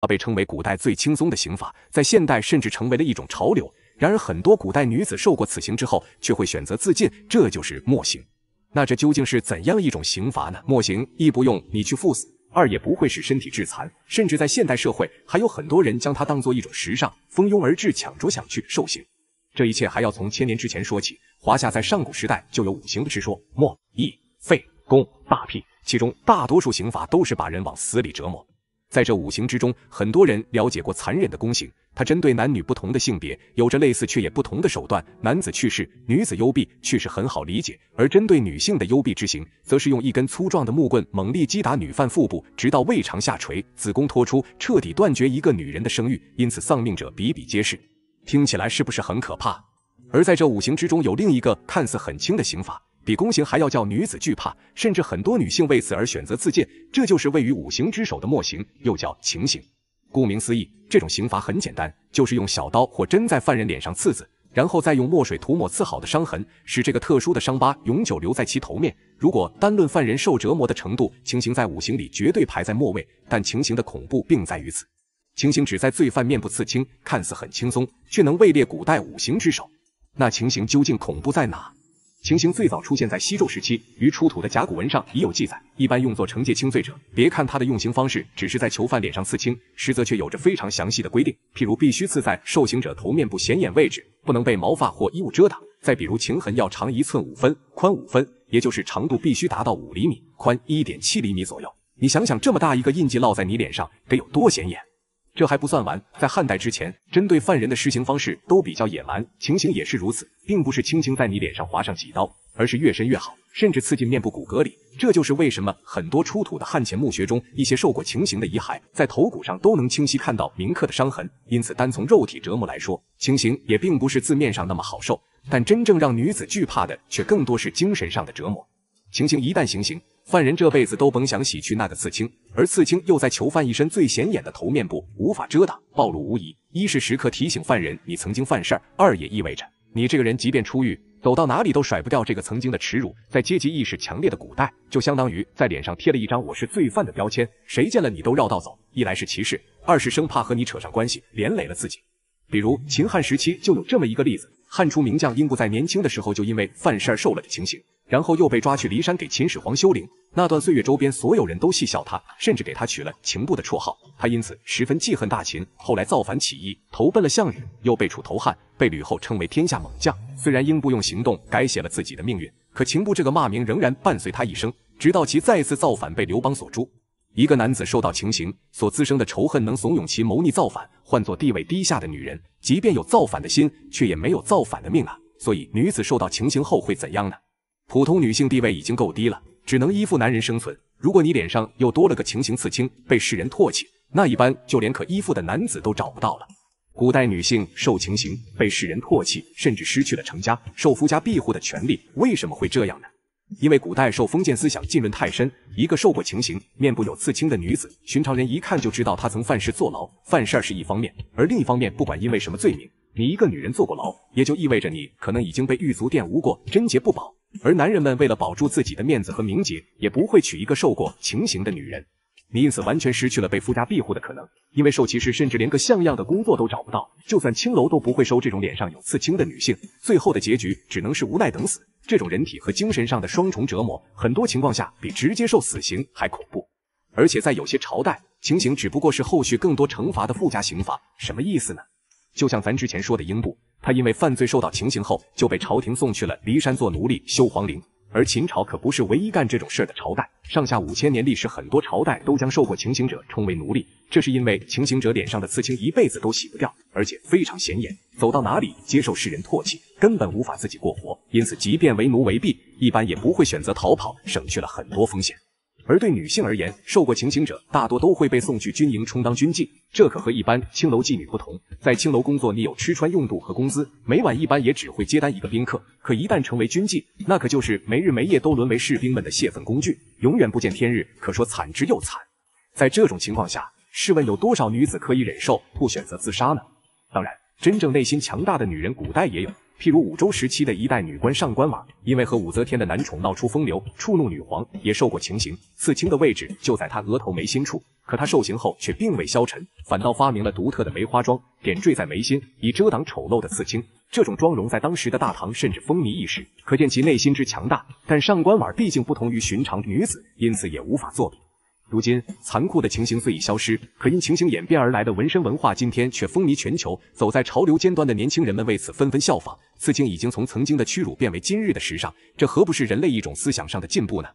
它被称为古代最轻松的刑罚，在现代甚至成为了一种潮流。然而，很多古代女子受过此刑之后，却会选择自尽，这就是墨刑。那这究竟是怎样一种刑罚呢？墨刑一不用你去赴死，二也不会使身体致残，甚至在现代社会，还有很多人将它当做一种时尚，蜂拥而至抢着想去受刑。这一切还要从千年之前说起。华夏在上古时代就有五行之说：墨、义、废、公、大辟，其中大多数刑罚都是把人往死里折磨。在这五行之中，很多人了解过残忍的宫刑。它针对男女不同的性别，有着类似却也不同的手段。男子去世，女子幽闭，却是很好理解。而针对女性的幽闭之刑，则是用一根粗壮的木棍，猛力击打女犯腹部，直到胃肠下垂，子宫脱出，彻底断绝一个女人的生育。因此，丧命者比比皆是。听起来是不是很可怕？而在这五行之中，有另一个看似很轻的刑法。比宫刑还要叫女子惧怕，甚至很多女性为此而选择自尽。这就是位于五行之首的墨刑，又叫情刑。顾名思义，这种刑罚很简单，就是用小刀或针在犯人脸上刺字，然后再用墨水涂抹刺好的伤痕，使这个特殊的伤疤永久留在其头面。如果单论犯人受折磨的程度，情形在五行里绝对排在末位。但情形的恐怖并在于此。情形只在罪犯面部刺青，看似很轻松，却能位列古代五行之首。那情形究竟恐怖在哪？情形最早出现在西周时期，于出土的甲骨文上已有记载，一般用作惩戒轻罪者。别看它的用刑方式只是在囚犯脸上刺青，实则却有着非常详细的规定。譬如必须刺在受刑者头面部显眼位置，不能被毛发或衣物遮挡；再比如，情痕要长一寸五分，宽五分，也就是长度必须达到五厘米，宽一点七厘米左右。你想想，这么大一个印记烙在你脸上，得有多显眼？这还不算完，在汉代之前，针对犯人的施刑方式都比较野蛮，情形也是如此，并不是轻轻在你脸上划上几刀，而是越深越好，甚至刺进面部骨骼里。这就是为什么很多出土的汉前墓穴中，一些受过情形的遗骸，在头骨上都能清晰看到铭刻的伤痕。因此，单从肉体折磨来说，情形也并不是字面上那么好受。但真正让女子惧怕的，却更多是精神上的折磨。情形一旦行刑。犯人这辈子都甭想洗去那个刺青，而刺青又在囚犯一身最显眼的头面部，无法遮挡，暴露无遗。一是时刻提醒犯人你曾经犯事儿，二也意味着你这个人即便出狱，走到哪里都甩不掉这个曾经的耻辱。在阶级意识强烈的古代，就相当于在脸上贴了一张“我是罪犯”的标签，谁见了你都绕道走。一来是歧视，二是生怕和你扯上关系，连累了自己。比如秦汉时期就有这么一个例子：汉初名将英布在年轻的时候就因为犯事儿受了的情形，然后又被抓去骊山给秦始皇修陵。那段岁月，周边所有人都戏笑他，甚至给他取了“情部”的绰号。他因此十分记恨大秦，后来造反起义，投奔了项羽，又被楚投汉，被吕后称为天下猛将。虽然英布用行动改写了自己的命运，可“情部”这个骂名仍然伴随他一生，直到其再次造反被刘邦所诛。一个男子受到情刑所滋生的仇恨，能怂恿其谋逆造反；换作地位低下的女人，即便有造反的心，却也没有造反的命啊。所以，女子受到情刑后会怎样呢？普通女性地位已经够低了。只能依附男人生存。如果你脸上又多了个情形刺青，被世人唾弃，那一般就连可依附的男子都找不到了。古代女性受情形，被世人唾弃，甚至失去了成家、受夫家庇护的权利。为什么会这样呢？因为古代受封建思想浸润太深。一个受过情形、面部有刺青的女子，寻常人一看就知道她曾犯事坐牢。犯事儿是一方面，而另一方面，不管因为什么罪名，你一个女人坐过牢，也就意味着你可能已经被狱卒玷污过，贞洁不保。而男人们为了保住自己的面子和名节，也不会娶一个受过情刑的女人。你因此完全失去了被夫家庇护的可能，因为受歧视甚至连个像样的工作都找不到，就算青楼都不会收这种脸上有刺青的女性。最后的结局只能是无奈等死。这种人体和精神上的双重折磨，很多情况下比直接受死刑还恐怖。而且在有些朝代，情刑只不过是后续更多惩罚的附加刑罚，什么意思呢？就像咱之前说的英布。他因为犯罪受到情刑后，就被朝廷送去了骊山做奴隶修皇陵。而秦朝可不是唯一干这种事儿的朝代，上下五千年历史，很多朝代都将受过情刑者称为奴隶。这是因为情刑者脸上的刺青一辈子都洗不掉，而且非常显眼，走到哪里接受世人唾弃，根本无法自己过活。因此，即便为奴为婢，一般也不会选择逃跑，省去了很多风险。而对女性而言，受过情刑者大多都会被送去军营充当军妓，这可和一般青楼妓女不同。在青楼工作，你有吃穿用度和工资，每晚一般也只会接单一个宾客；可一旦成为军妓，那可就是没日没夜都沦为士兵们的泄愤工具，永远不见天日，可说惨之又惨。在这种情况下，试问有多少女子可以忍受，不选择自杀呢？当然，真正内心强大的女人，古代也有。譬如武周时期的一代女官上官婉，因为和武则天的男宠闹出风流，触怒女皇，也受过情刑，刺青的位置就在她额头眉心处。可她受刑后却并未消沉，反倒发明了独特的梅花妆，点缀在眉心，以遮挡丑陋的刺青。这种妆容在当时的大唐甚至风靡一时，可见其内心之强大。但上官婉毕竟不同于寻常女子，因此也无法作比。如今，残酷的情形虽已消失，可因情形演变而来的纹身文化，今天却风靡全球。走在潮流尖端的年轻人们，为此纷纷效仿。刺青已经从曾经的屈辱，变为今日的时尚，这何不是人类一种思想上的进步呢？